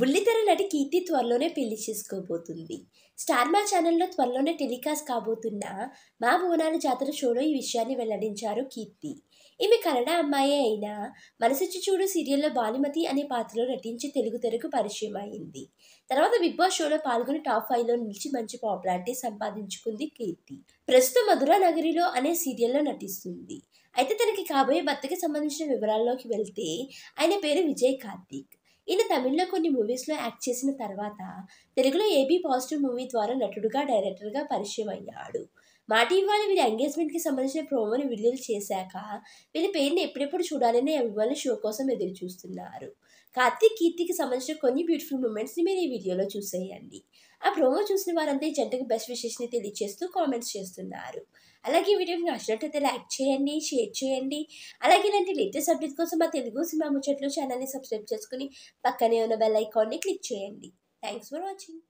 బుల్లితెర నటి కీర్తి త్వరలోనే పెళ్లి చేసుకోబోతుంది స్టార్ మా ఛానల్లో త్వరలోనే టెలికాస్ట్ కాబోతున్న మా భువనాల జాతర షోలో ఈ విషయాన్ని వెల్లడించారు కీర్తి ఈమె కన్నడ అమ్మాయి అయినా మనసిచ్చి చూడు సీరియల్లో బాలిమతి అనే పాత్రలో నటించి తెలుగు తెరకు పరిచయం అయింది తర్వాత బిగ్ బాస్ షోలో పాల్గొని టాప్ ఫైవ్లో నిలిచి మంచి పాపులారిటీ సంపాదించుకుంది కీర్తి ప్రస్తుతం మధురా నగరిలో అనే సీరియల్లో నటిస్తుంది అయితే తనకి కాబోయే భర్తకి సంబంధించిన వివరాల్లోకి వెళ్తే ఆయన పేరు విజయ్ కార్తీక్ ఈయన తమిళ్లో కొన్ని మూవీస్లో యాక్ట్ చేసిన తర్వాత తెలుగులో ఏబీ పాజిటివ్ మూవీ ద్వారా నటుడుగా డైరెక్టర్గా పరిచయం అయ్యాడు మాట ఇవ్వాలి వీళ్ళ ఎంగేజ్మెంట్కి సంబంధించిన ప్రోమోని విడుదల చేశాక వీళ్ళ పేరుని ఎప్పుడెప్పుడు చూడాలని అభిమానులు షో కోసం ఎదురు చూస్తున్నారు కార్తీక్ కీర్తికి సంబంధించిన కొన్ని బ్యూటిఫుల్ మూమెంట్స్ని మీరు ఈ వీడియోలో చూసేయండి ఆ ప్రోమో చూసిన వారంతా ఈ జంటకు బెస్ట్ విషెస్ని తెలియజేస్తూ కామెంట్స్ చేస్తున్నారు అలాగే మీకు నచ్చినట్లయితే లైక్ చేయండి షేర్ చేయండి అలాగే ఇలాంటి లేటెస్ట్ అప్డేట్ కోసం మా తెలుగు సినిమా ముచ్చట్లు ఛానల్ని సబ్స్క్రైబ్ చేసుకుని పక్కనే ఉన్న బెల్ ఐకాన్ని క్లిక్ చేయండి థ్యాంక్స్ ఫర్ వాచింగ్